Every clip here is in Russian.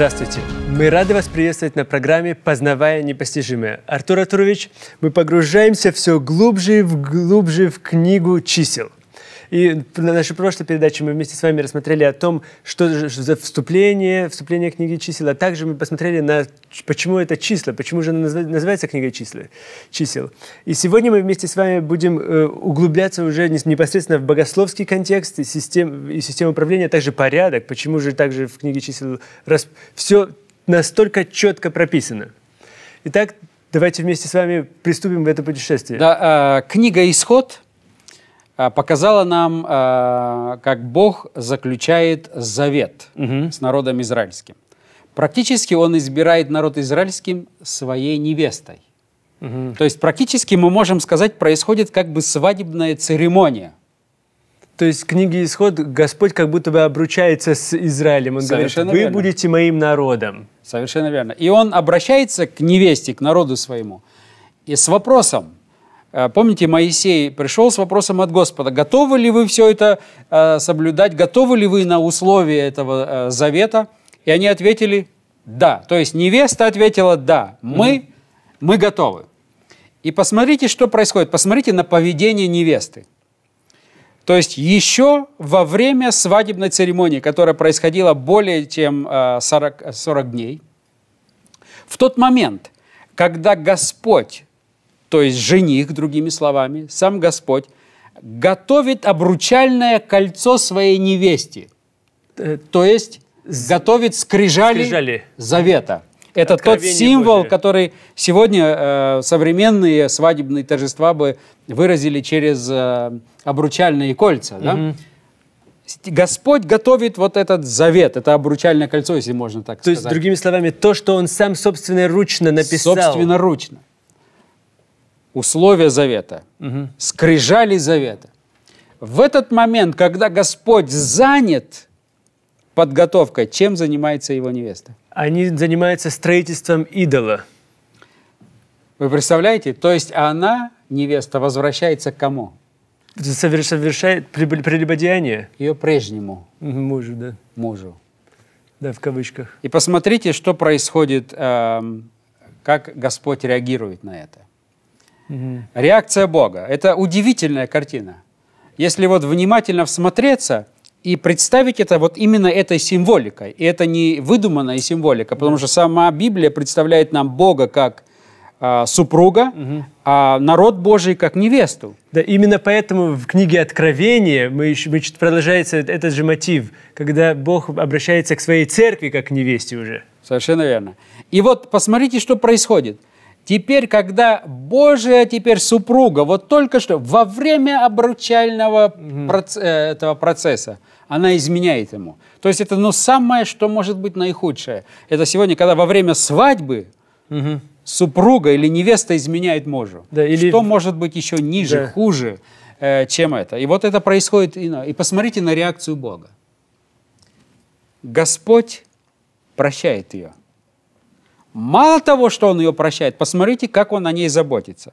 Здравствуйте. Мы рады вас приветствовать на программе «Познавая непостижимое». Артур Артурович, мы погружаемся все глубже и глубже в книгу чисел – и на нашей прошлой передаче мы вместе с вами рассмотрели о том, что за вступление, вступление книги чисел, а также мы посмотрели на почему это числа, почему же она называется книга числа, чисел. И сегодня мы вместе с вами будем э, углубляться уже непосредственно в богословский контекст и, систем, и систему управления, а также порядок, почему же также в книге чисел расп... все настолько четко прописано. Итак, давайте вместе с вами приступим в это путешествие. Да, э, книга «Исход» А, показала нам, а, как Бог заключает завет угу. с народом израильским. Практически он избирает народ израильским своей невестой. Угу. То есть практически мы можем сказать, происходит как бы свадебная церемония. То есть в книге Исход Господь как будто бы обручается с Израилем. Он Совершенно говорит, вы верно. будете моим народом. Совершенно верно. И он обращается к невесте, к народу своему, и с вопросом, Э, помните, Моисей пришел с вопросом от Господа, готовы ли вы все это э, соблюдать, готовы ли вы на условия этого э, завета? И они ответили «да». То есть невеста ответила «да, мы, мы готовы». И посмотрите, что происходит, посмотрите на поведение невесты. То есть еще во время свадебной церемонии, которая происходила более чем 40, 40 дней, в тот момент, когда Господь то есть жених, другими словами, сам Господь, готовит обручальное кольцо своей невесте, э, то есть готовит скрижали, скрижали. завета. Это тот символ, Божие. который сегодня э, современные свадебные торжества бы выразили через э, обручальные кольца. Угу. Да? Господь готовит вот этот завет, это обручальное кольцо, если можно так то сказать. То есть, другими словами, то, что Он сам собственноручно написал. Собственноручно условия завета, угу. скрижали завета. В этот момент, когда Господь занят подготовкой, чем занимается его невеста? Они занимаются строительством идола. Вы представляете? То есть она, невеста, возвращается к кому? Совершает прелюбодеяние. Ее прежнему. Мужу, да. Мужу. Да, в кавычках. И посмотрите, что происходит, эм, как Господь реагирует на это. Реакция Бога. Это удивительная картина. Если вот внимательно всмотреться и представить это вот именно этой символикой, и это не выдуманная символика, потому что сама Библия представляет нам Бога как а, супруга, угу. а народ Божий как невесту. Да, именно поэтому в книге Откровения мы, мы продолжается этот же мотив, когда Бог обращается к своей церкви как к невесте уже. Совершенно верно. И вот посмотрите, что происходит – Теперь, когда Божия теперь супруга, вот только что во время обручального mm-hmm. проц, э, этого процесса, она изменяет ему. То есть это ну, самое, что может быть наихудшее. Это сегодня, когда во время свадьбы mm-hmm. супруга или невеста изменяет мужу. Да, или... Что может быть еще ниже, да. хуже, э, чем это? И вот это происходит. И, и посмотрите на реакцию Бога. Господь прощает ее. Мало того, что он ее прощает, посмотрите, как он о ней заботится.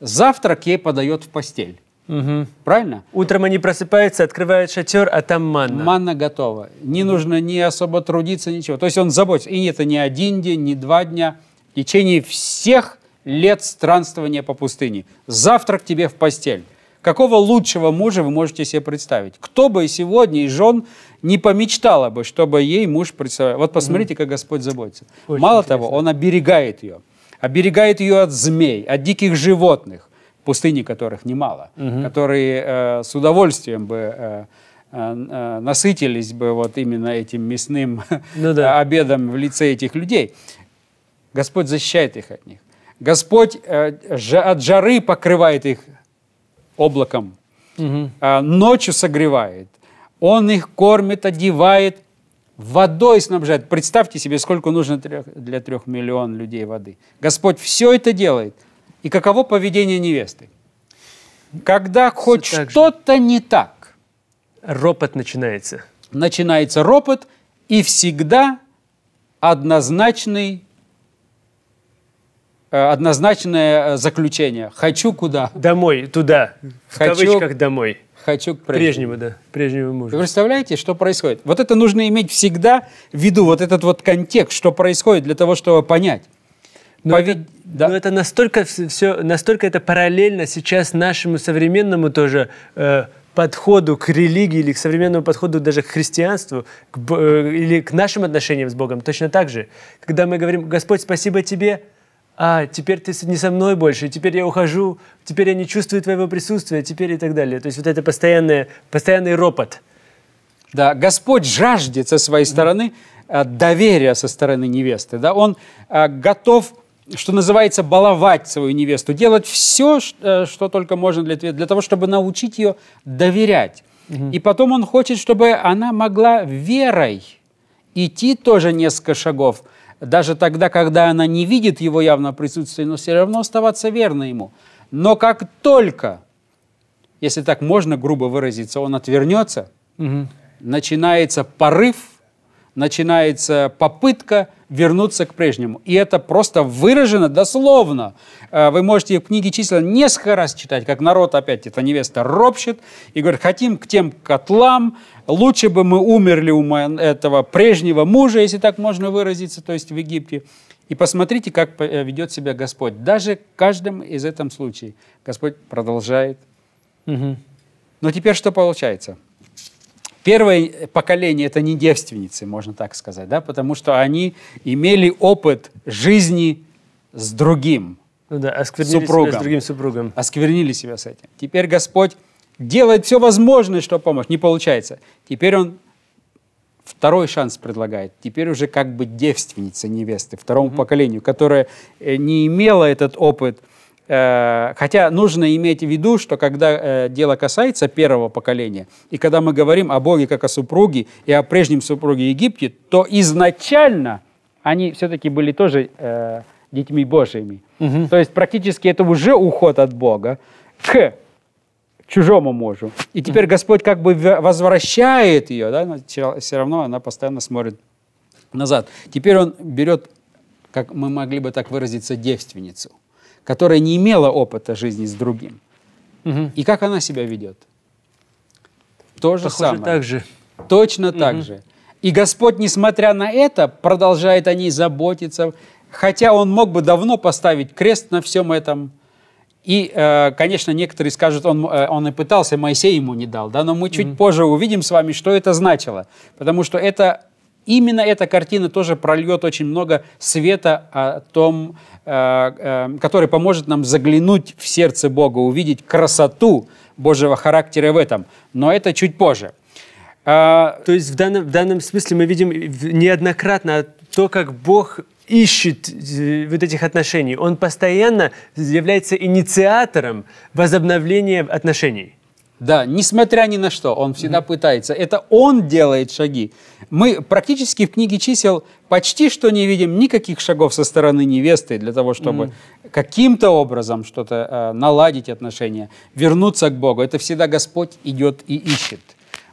Завтрак ей подает в постель. Угу. Правильно? Утром они просыпаются, открывают шатер, а там манна. Манна готова. Не угу. нужно ни особо трудиться, ничего. То есть он заботится. И это не один день, не два дня. В течение всех лет странствования по пустыне. Завтрак тебе в постель. Какого лучшего мужа вы можете себе представить? Кто бы сегодня из жен не помечтала бы, чтобы ей муж представлял. Вот посмотрите, как Господь заботится. Очень Мало интересно. того, Он оберегает ее. Оберегает ее от змей, от диких животных, пустыни которых немало, угу. которые э, с удовольствием бы... Э, э, э, насытились бы вот именно этим мясным ну, да. обедом в лице этих людей. Господь защищает их от них. Господь э, от жары покрывает их облаком, угу. ночью согревает, он их кормит, одевает, водой снабжает. Представьте себе, сколько нужно для трех миллион людей воды. Господь все это делает. И каково поведение невесты? Когда хоть что-то не так. Ропот начинается. Начинается ропот, и всегда однозначный э, однозначное э, заключение. Хочу куда? Домой, туда. В Хочу... кавычках домой хочу к прежнему. Прежнему, да, прежнему мужу. Вы представляете, что происходит? Вот это нужно иметь всегда в виду, вот этот вот контекст, что происходит для того, чтобы понять. Но, Пове... это, да. но это настолько все, настолько это параллельно сейчас нашему современному тоже э, подходу к религии или к современному подходу даже к христианству к, э, или к нашим отношениям с Богом точно так же. Когда мы говорим, Господь, спасибо тебе, а, теперь ты не со мной больше, теперь я ухожу, теперь я не чувствую твоего присутствия, теперь и так далее. То есть вот это постоянное, постоянный ропот. Да, Господь жаждет со своей стороны э, доверия со стороны невесты. Да? Он э, готов что называется, баловать свою невесту, делать все, э, что только можно для, для того, чтобы научить ее доверять. И потом он хочет, чтобы она могла верой идти тоже несколько шагов – даже тогда, когда она не видит его явного присутствия, но все равно оставаться верно ему. Но как только, если так можно грубо выразиться, он отвернется, угу. начинается порыв – начинается попытка вернуться к прежнему. И это просто выражено дословно. Э, вы можете в книге числа несколько раз читать, как народ опять, эта невеста ропщет и говорит, хотим к тем котлам, лучше бы мы умерли у этого прежнего мужа, если так можно выразиться, то есть в Египте. И посмотрите, как э, ведет себя Господь. Даже в каждом из этом случае Господь продолжает. Угу. Но теперь что получается? Первое поколение – это не девственницы, можно так сказать, да, потому что они имели опыт жизни с другим ну да, осквернили супругом. Себя с другим супругом. Осквернили себя с этим. Теперь Господь делает все возможное, что помочь. Не получается. Теперь Он второй шанс предлагает. Теперь уже как бы девственница невесты, второму mm-hmm. поколению, которая э, не имела этот опыт – Э, хотя нужно иметь в виду, что когда э, дело касается первого поколения, и когда мы говорим о Боге как о супруге и о прежнем супруге Египте, то изначально они все-таки были тоже э, детьми Божьими. Угу. То есть практически это уже уход от Бога к чужому мужу. И теперь Господь как бы возвращает ее, да, но все равно она постоянно смотрит назад. Теперь он берет, как мы могли бы так выразиться, девственницу которая не имела опыта жизни с другим. Угу. И как она себя ведет? То же Похоже, самое. так же. Точно угу. так же. И Господь, несмотря на это, продолжает о ней заботиться, хотя Он мог бы давно поставить крест на всем этом. И, э, конечно, некоторые скажут, он, э, он и пытался, Моисей ему не дал, да, но мы чуть mm-hmm. позже увидим с вами, что это значило, потому что это Именно эта картина тоже прольет очень много света о том, э, э, который поможет нам заглянуть в сердце Бога, увидеть красоту Божьего характера в этом. Но это чуть позже. А, то есть в данном, в данном смысле мы видим неоднократно то, как Бог ищет э, вот этих отношений. Он постоянно является инициатором возобновления отношений. Да, несмотря ни на что, он всегда mm-hmm. пытается. Это он делает шаги. Мы практически в книге чисел почти что не видим никаких шагов со стороны невесты для того, чтобы mm-hmm. каким-то образом что-то э, наладить отношения, вернуться к Богу. Это всегда Господь идет и ищет.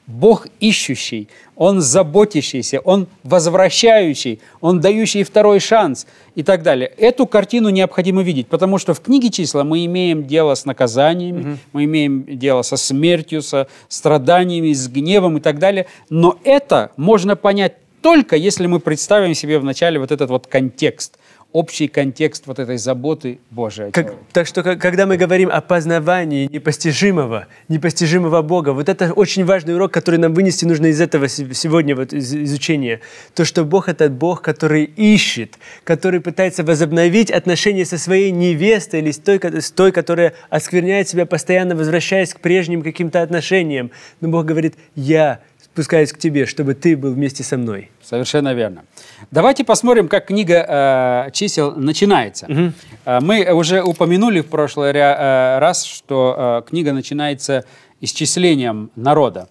Бог ищущий, Он заботящийся, Он возвращающий, Он дающий второй шанс и так далее. Эту картину необходимо видеть, потому что в книге числа мы имеем дело с наказаниями, угу. мы имеем дело со смертью, со страданиями, с гневом и так далее. Но это можно понять только если мы представим себе вначале вот этот вот контекст общий контекст вот этой заботы Божией. Как, так что, когда мы говорим о познавании непостижимого, непостижимого Бога, вот это очень важный урок, который нам вынести нужно из этого сегодня вот из изучения. То, что Бог — это Бог, который ищет, который пытается возобновить отношения со своей невестой или с той, с той которая оскверняет себя постоянно, возвращаясь к прежним каким-то отношениям. Но Бог говорит «Я спускаюсь к тебе, чтобы ты был вместе со мной. Совершенно верно. Давайте посмотрим, как книга э, чисел начинается. Угу. Мы уже упомянули в прошлый э, раз, что э, книга начинается исчислением народа.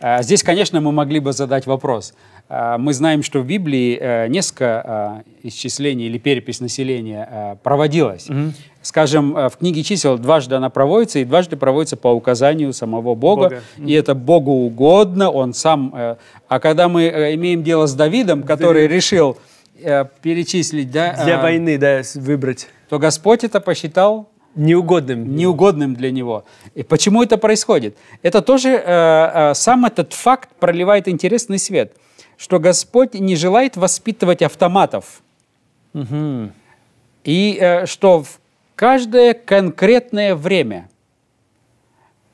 Э, здесь, конечно, мы могли бы задать вопрос – а, мы знаем, что в Библии э, несколько а, исчислений или перепись населения а, проводилась. Угу. Скажем, в книге чисел дважды она проводится, и дважды проводится по указанию самого Бога. Бога. И это Богу угодно, он сам... Э, а когда мы э, имеем дело с Давидом, который Давид. решил перечислить... Да, для войны, да, выбрать. То Господь это посчитал неугодным. Неугодным для него. И почему это происходит? Это тоже сам этот факт проливает интересный свет – что Господь не желает воспитывать автоматов. Угу. И э, что в каждое конкретное время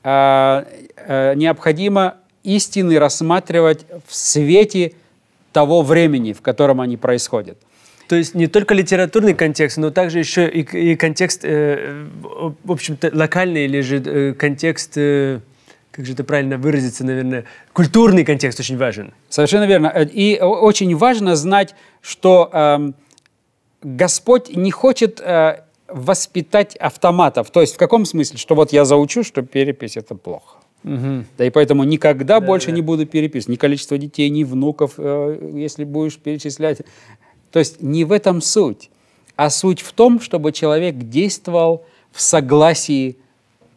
э, э, необходимо истины рассматривать в свете того времени, в котором они происходят. То есть не только литературный контекст, но также еще и, и контекст, э, в общем-то, локальный или же э, контекст э, как же это правильно выразиться, наверное, культурный контекст очень важен. Совершенно верно. Э, и э, очень важно знать, что э, Господь не хочет э, воспитать автоматов. То есть в каком смысле? Что вот я заучу, что перепись – это плохо. Угу. Да и поэтому никогда да, больше да. не буду переписывать. Ни количество детей, ни внуков, э, если будешь перечислять. То есть не в этом суть, а суть в том, чтобы человек действовал в согласии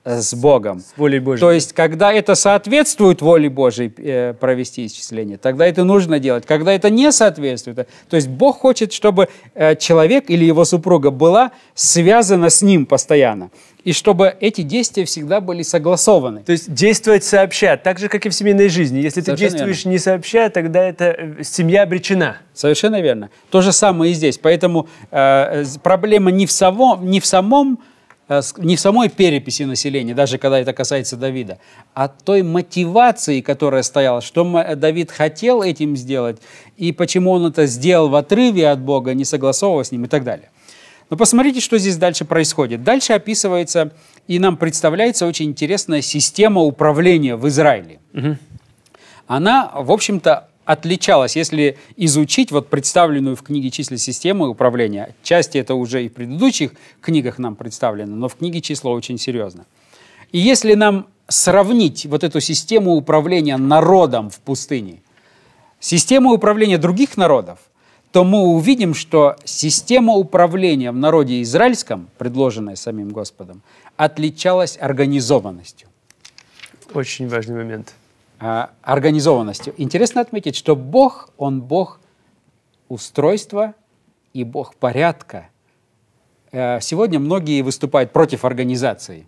Э, с Богом. С волей Божьей. То есть, когда это соответствует воле Божьей э, провести исчисление, тогда это нужно делать. Когда это не соответствует, э, то есть Бог хочет, чтобы э, человек или его супруга была связана с ним постоянно. И чтобы эти действия всегда были согласованы. То есть действовать сообща, так же, как и в семейной жизни. Если Совершенно ты действуешь верно. не сообща, тогда эта э, семья обречена. Совершенно верно. То же самое и здесь. Поэтому э, проблема не в, само, не в самом Э, не в самой переписи населения, даже когда это касается Давида, а той мотивации, которая стояла, что э, Давид хотел этим сделать, и почему он это сделал в отрыве от Бога, не согласовывая с ним и так далее. Но посмотрите, что здесь дальше происходит. Дальше описывается и нам представляется очень интересная система управления в Израиле. Угу. Она, в общем-то, отличалась, если изучить вот представленную в книге «Числа системы управления», части это уже и в предыдущих книгах нам представлено, но в книге «Числа» очень серьезно. И если нам сравнить вот эту систему управления народом в пустыне, систему управления других народов, то мы увидим, что система управления в народе израильском, предложенная самим Господом, отличалась организованностью. Очень важный момент. А, организованностью. Интересно отметить, что Бог, Он Бог устройства и Бог порядка. Э, сегодня многие выступают против организации.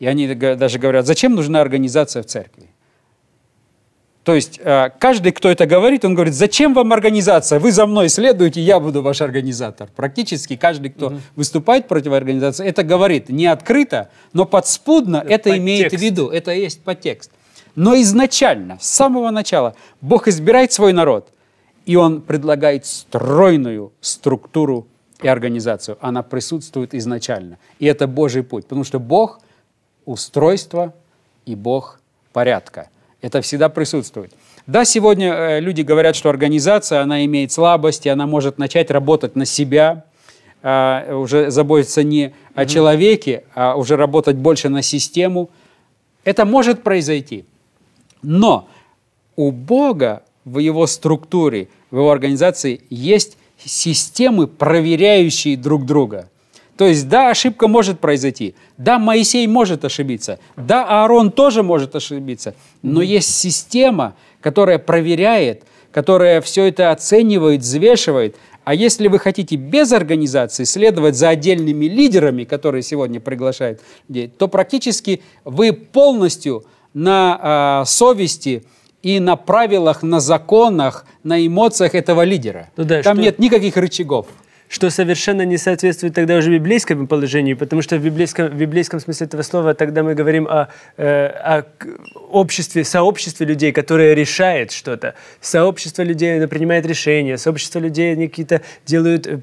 И они даже говорят, зачем нужна организация в церкви? То есть э, каждый, кто это говорит, он говорит, зачем вам организация? Вы за мной следуете, я буду ваш организатор. Практически каждый, кто угу. выступает против организации, это говорит не открыто, но подспудно это, это подтекст. имеет в виду, это есть подтекст. Но изначально, с самого начала, Бог избирает свой народ, и Он предлагает стройную структуру и организацию. Она присутствует изначально. И это Божий путь, потому что Бог – устройство и Бог – порядка. Это всегда присутствует. Да, сегодня э, люди говорят, что организация, она имеет слабости, она может начать работать на себя, а, уже заботиться не о человеке, а уже работать больше на систему. Это может произойти – но у Бога в его структуре, в его организации есть системы, проверяющие друг друга. То есть, да, ошибка может произойти, да, Моисей может ошибиться, да, Аарон тоже может ошибиться, но есть система, которая проверяет, которая все это оценивает, взвешивает. А если вы хотите без организации следовать за отдельными лидерами, которые сегодня приглашают людей, то практически вы полностью – на э, совести и на правилах, на законах, на эмоциях этого лидера. Ну, да, Там что... нет никаких рычагов что совершенно не соответствует тогда уже библейскому положению, потому что в библейском, в библейском смысле этого слова тогда мы говорим о, э, о обществе, сообществе людей, которое решает что-то. Сообщество людей оно принимает решения, сообщество людей они какие-то делают, э,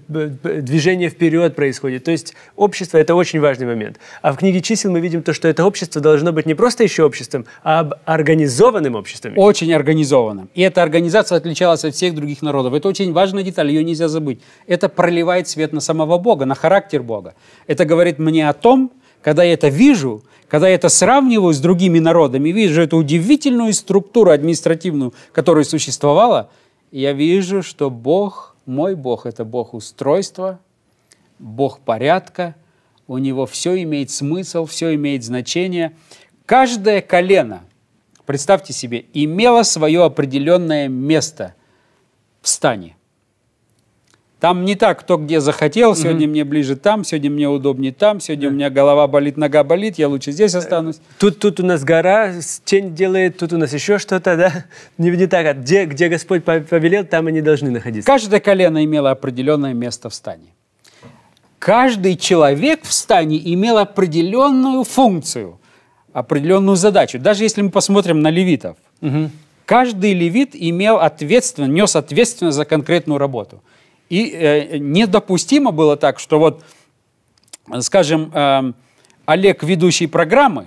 движение вперед происходит. То есть общество — это очень важный момент. А в книге чисел мы видим то, что это общество должно быть не просто еще обществом, а организованным обществом. Очень организованным. И эта организация отличалась от всех других народов. Это очень важная деталь, ее нельзя забыть. Это пролетариат проливает свет на самого Бога, на характер Бога. Это говорит мне о том, когда я это вижу, когда я это сравниваю с другими народами, вижу эту удивительную структуру административную, которая существовала, я вижу, что Бог, мой Бог, это Бог устройства, Бог порядка, у него все имеет смысл, все имеет значение. Каждое колено, представьте себе, имело свое определенное место в стане. Там не так, кто где захотел, сегодня mm-hmm. мне ближе там, сегодня мне удобнее там, сегодня yeah. у меня голова болит, нога болит, я лучше здесь э, останусь. Тут, тут у нас гора, тень делает, тут у нас еще что-то, да? Не, не так, а где, где Господь повелел, там они должны находиться. Каждое колено имело определенное место в стане. Каждый человек в стане имел определенную функцию, определенную задачу. Даже если мы посмотрим на левитов. Mm-hmm. Каждый левит имел ответственность, нес ответственность за конкретную работу – и э, недопустимо было так, что вот, скажем, э, Олег ведущий программы,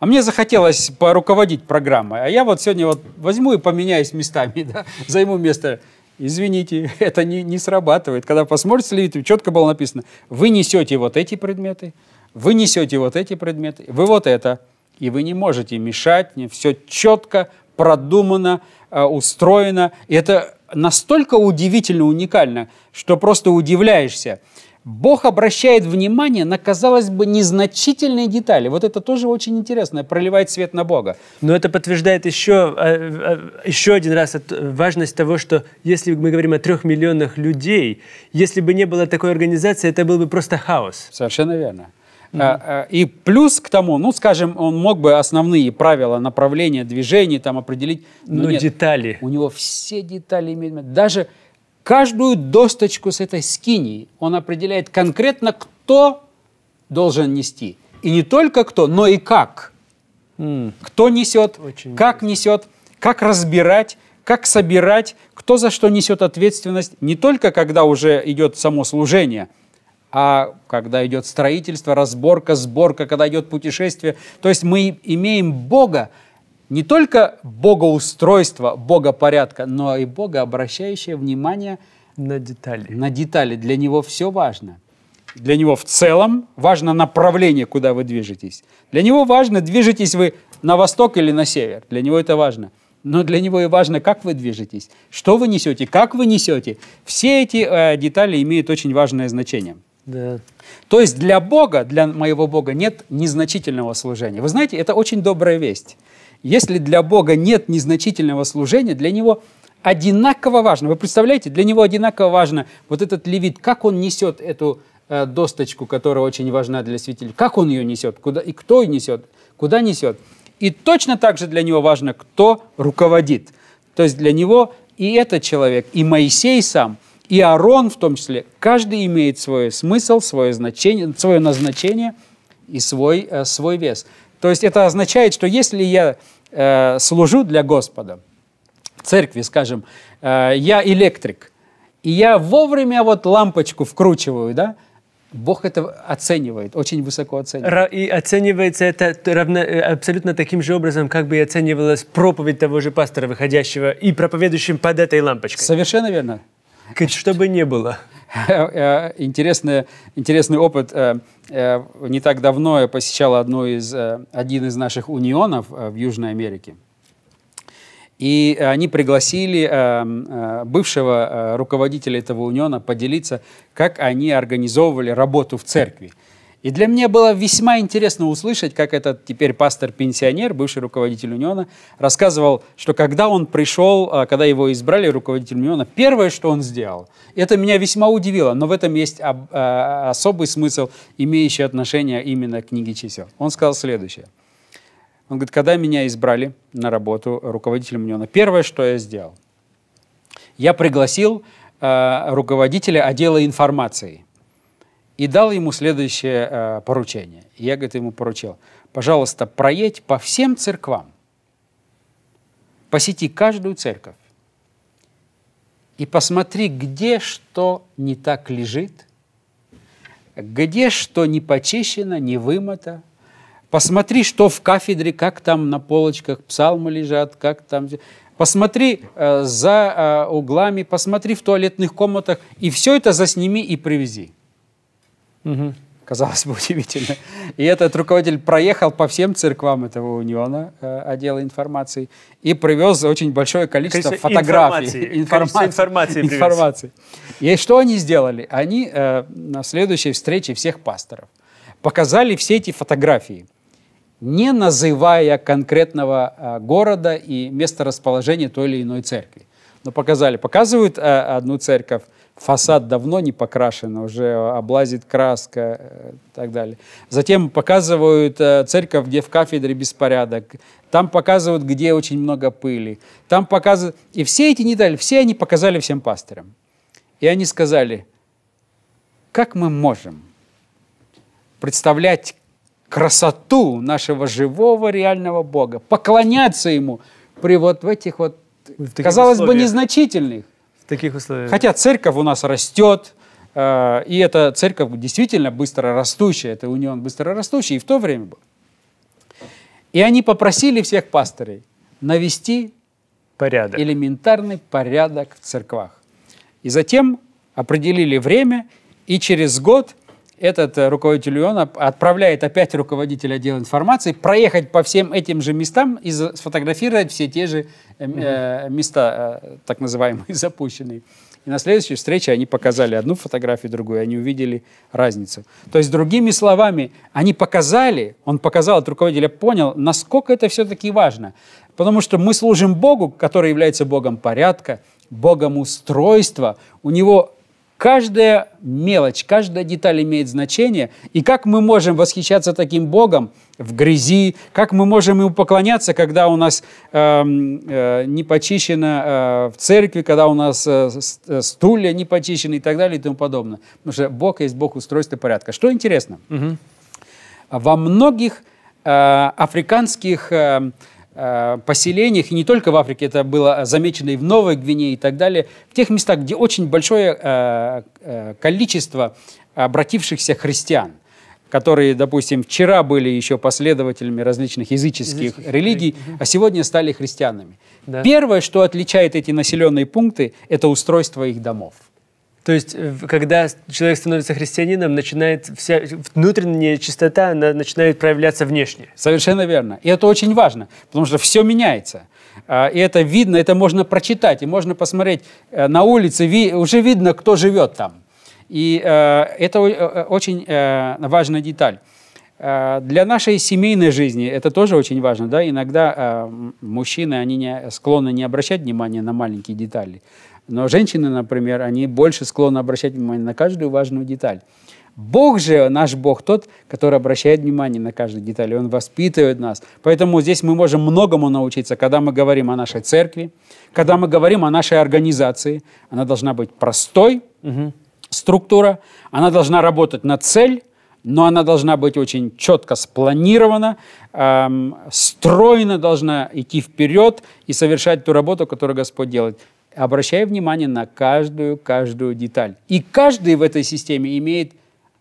а мне захотелось поруководить программой, а я вот сегодня вот возьму и поменяюсь местами, да, займу место. Извините, это не, не срабатывает. Когда посмотрите телевизор, четко было написано, вы несете вот эти предметы, вы несете вот эти предметы, вы вот это, и вы не можете мешать мне, все четко, продумано, э, устроено. И это настолько удивительно уникально, что просто удивляешься. Бог обращает внимание на, казалось бы, незначительные детали. Вот это тоже очень интересно, проливает свет на Бога. Но это подтверждает еще, э, э, еще один раз э, важность того, что если мы говорим о трех миллионах людей, если бы не было такой организации, это был бы просто хаос. Совершенно верно. Э, э, и плюс к тому, ну, скажем, он мог бы основные правила направления движения там определить. Но, но ну, нет, детали. У него все детали имеют. Даже каждую досточку с этой скинии он определяет конкретно, кто должен нести. И не только кто, но и как. Mm. Кто несет, Очень как несет, как разбирать, как собирать, кто за что несет ответственность, не только когда уже идет само служение – а когда идет строительство, разборка, сборка, когда идет путешествие. То есть мы имеем Бога, не только Бога устройства, Бога порядка, но и Бога, обращающего внимание на детали. На детали. Для него все важно. Для него в целом важно направление, куда вы движетесь. Для него важно, движетесь вы на восток или на север. Для него это важно. Но для него и важно, как вы движетесь, что вы несете, как вы несете. Все эти э, детали имеют очень важное значение. Да. То есть для Бога, для моего Бога нет незначительного служения. Вы знаете, это очень добрая весть. Если для Бога нет незначительного служения, для него одинаково важно. Вы представляете, для него одинаково важно вот этот левит, как он несет эту э, досточку, которая очень важна для святителя, как он ее несет, куда и кто ее несет, куда несет. И точно так же для него важно, кто руководит. То есть для него и этот человек, и Моисей сам – и Аарон в том числе, каждый имеет свой смысл, свое, значение, свое назначение и свой, э, свой вес. То есть это означает, что если я э, служу для Господа, в церкви, скажем, э, я электрик, и я вовремя вот лампочку вкручиваю, да, Бог это оценивает, очень высоко оценивает. И оценивается это равно, э, абсолютно таким же образом, как бы и оценивалась проповедь того же пастора, выходящего и проповедующим под этой лампочкой. Совершенно верно. Чтобы не было. Э, интересный, интересный опыт. Э, э, не так давно я посещал одну из, один из наших унионов в Южной Америке. И они пригласили бывшего руководителя этого униона поделиться, как они организовывали работу в церкви. И для меня было весьма интересно услышать, как этот теперь пастор-пенсионер, бывший руководитель Униона, рассказывал, что когда он пришел, а, когда его избрали руководитель Униона, первое, что он сделал, это меня весьма удивило, но в этом есть а, особый смысл, имеющий отношение именно к книге чисел. Он сказал следующее. Он говорит, когда меня избрали на работу руководителем Униона, первое, что я сделал, я пригласил а, руководителя отдела информации – и дал ему следующее э, поручение. Я, говорит, ему поручил, пожалуйста, проедь по всем церквам, посети каждую церковь и посмотри, где что не так лежит, где что не почищено, не вымыто, Посмотри, что в кафедре, как там на полочках псалмы лежат, как там... Посмотри э, за э, углами, посмотри в туалетных комнатах, и все это засними и привези. Угу. Казалось бы, удивительно. И этот руководитель проехал по всем церквам этого униона, э, отдела информации, и привез очень большое количество, количество фотографий. Информации. информации. информации, И что они сделали? Они э, на следующей встрече всех пасторов показали все эти фотографии, не называя конкретного э, города и месторасположения той или иной церкви. Но показали. Показывают э, одну церковь, фасад давно не покрашен, уже облазит краска и э, так далее. Затем показывают э, церковь, где в кафедре беспорядок. Там показывают, где очень много пыли. Там показывают... И все эти недали, все они показали всем пастырям. И они сказали, как мы можем представлять красоту нашего живого реального Бога, поклоняться Ему при вот в этих вот, в казалось условиях. бы, незначительных таких условиях. Хотя церковь у нас растет, э, и эта церковь действительно быстро растущая, это у нее он быстро растущий, и в то время был. И они попросили всех пастырей навести порядок. элементарный порядок в церквах. И затем определили время, и через год этот э, руководитель ИОНа отправляет опять руководителя отдела информации проехать по всем этим же местам и сфотографировать все те же эм, э, места, э, так называемые, запущенные. И на следующей встрече они показали одну фотографию, другую, они увидели разницу. То есть, другими словами, они показали, он показал, от руководителя понял, насколько это все-таки важно. Потому что мы служим Богу, который является Богом порядка, Богом устройства. У него Каждая мелочь, каждая деталь имеет значение. И как мы можем восхищаться таким Богом в грязи, как мы можем ему поклоняться, когда у нас э, э, не почищено э, в церкви, когда у нас э, э, стулья не почищены и так далее и тому подобное. Потому что Бог есть Бог устройства порядка. Что интересно, угу. во многих э, африканских э, Э, поселениях, и не только в Африке, это было а, замечено и в Новой Гвинее и так далее, в тех местах, где очень большое э, э, количество обратившихся христиан, которые, допустим, вчера были еще последователями различных языческих, языческих религий, угу. а сегодня стали христианами. Да. Первое, что отличает эти населенные пункты, это устройство их домов. То есть, э, когда человек становится христианином, начинает вся внутренняя чистота, она начинает проявляться внешне. Совершенно верно. И это очень важно, потому что все меняется. А, и это видно, это можно прочитать, и можно посмотреть э, на улице, уже видно, кто живет там. И э, это очень важная деталь. Для нашей семейной жизни это тоже очень важно. Да? Иногда мужчины они не, склонны не обращать внимания на маленькие детали. Но женщины, например, они больше склонны обращать внимание на каждую важную деталь. Бог же, наш Бог тот, который обращает внимание на каждую деталь, и Он воспитывает нас. Поэтому здесь мы можем многому научиться, когда мы говорим о нашей церкви, когда мы говорим о нашей организации. Она должна быть простой, угу. структура, она должна работать на цель, но она должна быть очень четко спланирована, эм, стройно должна идти вперед и совершать ту работу, которую Господь делает обращая внимание на каждую, каждую деталь. И каждый в этой системе имеет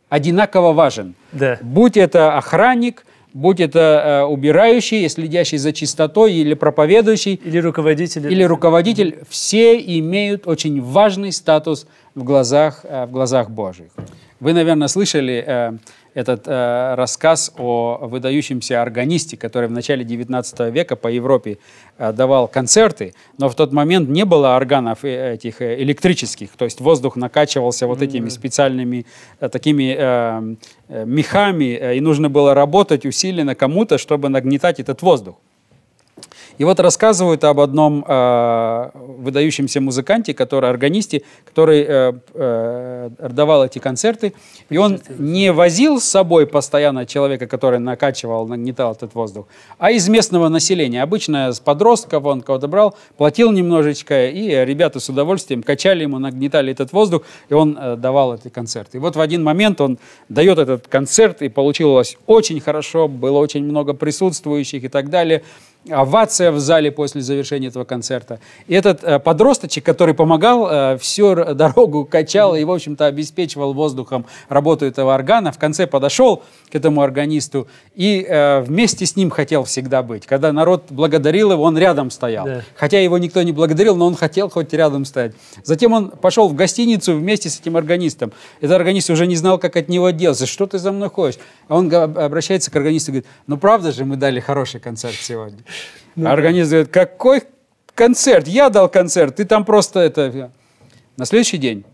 одинаково важен. Да. Будь это охранник, будь это э, убирающий, следящий за чистотой, или проповедующий. Или руководитель. Или руководитель. Все имеют очень важный статус в глазах, э, в глазах Божьих. Вы, наверное, слышали... Э, этот э, рассказ о выдающемся органисте, который в начале 19 века по Европе э, давал концерты, но в тот момент не было органов э, этих э, электрических, то есть воздух накачивался вот этими специальными э, такими э, э, мехами, э, и нужно было работать усиленно кому-то, чтобы нагнетать этот воздух. И вот рассказывают об одном э, выдающемся музыканте, который органисте, который э, э, давал эти концерты, и он не возил с собой постоянно человека, который накачивал, нагнетал этот воздух, а из местного населения. Обычно с подростков он кого-то брал, платил немножечко, и ребята с удовольствием качали ему, нагнетали этот воздух, и он э, давал эти концерты. И вот в один момент он дает этот концерт, и получилось очень хорошо, было очень много присутствующих и так далее овация в зале после завершения этого концерта. И этот э, подросточек, который помогал, э, всю дорогу качал и, в общем-то, обеспечивал воздухом работу этого органа, в конце подошел к этому органисту и э, вместе с ним хотел всегда быть. Когда народ благодарил его, он рядом стоял. Да. Хотя его никто не благодарил, но он хотел хоть рядом стоять. Затем он пошел в гостиницу вместе с этим органистом. Этот органист уже не знал, как от него отделаться. Что ты за мной хочешь? А он обращается к органисту и говорит, ну правда же мы дали хороший концерт сегодня. Ну, Организует, какой концерт? Я дал концерт, ты там просто это... На следующий день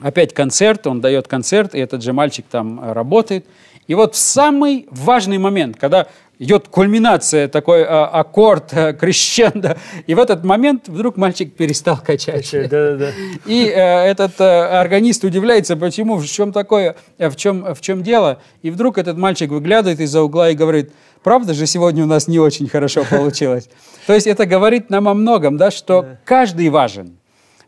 опять концерт, он дает концерт, и этот же мальчик там э, работает. И вот в самый важный момент, когда идет кульминация, такой а, аккорд, а, крещендо. И в этот момент вдруг мальчик перестал качать. Да, да, да. И а, этот а, органист удивляется, почему, в чем такое, в чем, в чем дело. И вдруг этот мальчик выглядывает из-за угла и говорит, правда же сегодня у нас не очень хорошо получилось. То есть это говорит нам о многом, да, что да. каждый важен.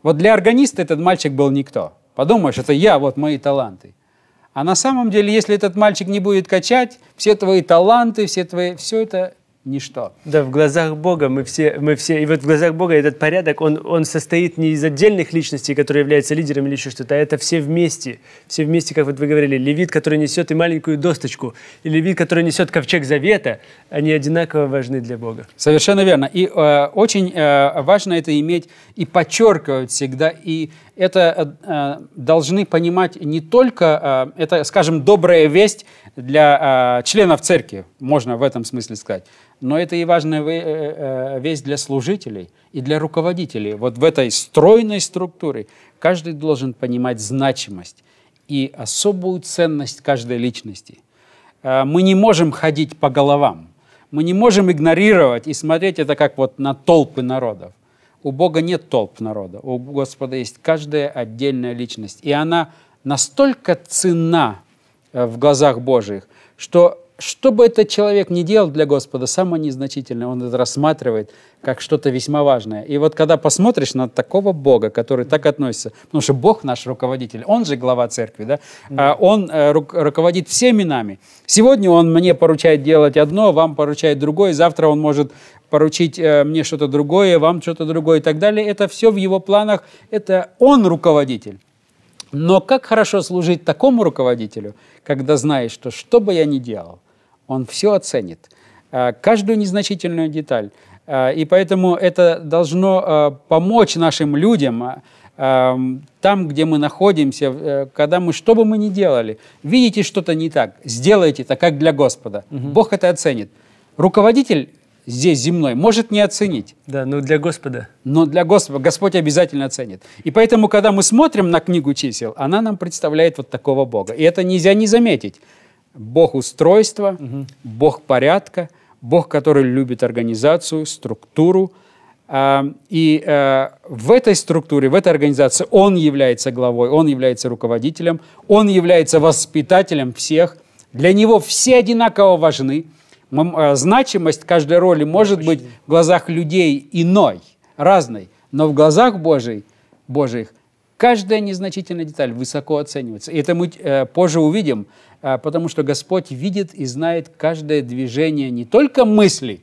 Вот для органиста этот мальчик был никто. Подумаешь, это я, вот мои таланты. А на самом деле, если этот мальчик не будет качать, все твои таланты, все твои, все это ничто. Да, в глазах Бога мы все, мы все, и вот в глазах Бога этот порядок, он, он состоит не из отдельных личностей, которые являются лидерами или еще что-то, а это все вместе, все вместе, как вот вы говорили, левит, который несет и маленькую досточку, и левит, который несет ковчег завета, они одинаково важны для Бога. Совершенно верно. И э, очень э, важно это иметь и подчеркивать всегда, и это э, э, должны понимать не только, э, это, скажем, добрая весть для членов церкви, можно в этом смысле сказать, но это и важная весть для служителей и для руководителей. Вот в этой стройной структуре каждый должен понимать значимость и особую ценность каждой личности. Мы не можем ходить по головам, мы не можем игнорировать и смотреть это как вот на толпы народов. У Бога нет толп народа, у Господа есть каждая отдельная личность. И она настолько цена э, в глазах Божьих, что что бы этот человек ни делал для Господа, самое незначительное, он это рассматривает как что-то весьма важное. И вот когда посмотришь на такого Бога, который так относится, потому что Бог наш руководитель, он же глава церкви, да, а да. он э, руководит всеми нами. Сегодня он мне поручает делать одно, вам поручает другое, завтра он может поручить э, мне что-то другое, вам что-то другое и так далее. Это все в его планах, это он руководитель. Но как хорошо служить такому руководителю, когда знаешь, что что бы я ни делал, он все оценит, э, каждую незначительную деталь. Э, и поэтому это должно помочь нашим людям эм, там, где мы находимся, когда мы, что бы мы ни делали, видите что-то не так, сделайте это как для Господа. Угу. Бог это оценит. Руководитель здесь земной, может не оценить. Да, но ну, для Господа. Но для Господа Господь обязательно оценит. И поэтому, когда мы смотрим на книгу чисел, она нам представляет вот такого Бога. И это нельзя не заметить. Бог устройства, угу. Бог порядка, Бог, который любит организацию, структуру. А, и а, в этой структуре, в этой организации он является главой, он является руководителем, он является воспитателем всех. Для него все одинаково важны – Э, значимость каждой роли может быть в глазах людей иной, разной, но в глазах Божий, Божьих каждая незначительная деталь высоко оценивается. И это мы э, позже увидим, э, потому что Господь видит и знает каждое движение не только мыслей,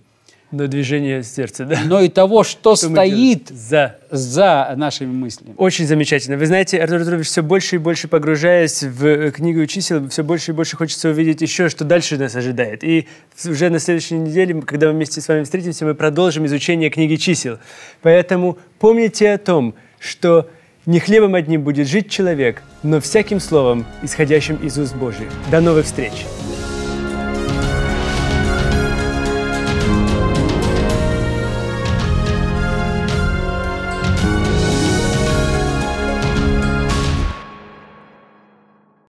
но движение сердца, да. Но и того, что, что стоит за. за нашими мыслями. Очень замечательно. Вы знаете, Артур Артурович, все больше и больше погружаясь в э, книгу чисел, все больше и больше хочется увидеть еще, что дальше нас ожидает. И уже на следующей неделе, когда мы вместе с вами встретимся, мы продолжим изучение книги чисел. Поэтому помните о том, что не хлебом одним будет жить человек, но всяким словом, исходящим из уст Божьих. До новых встреч!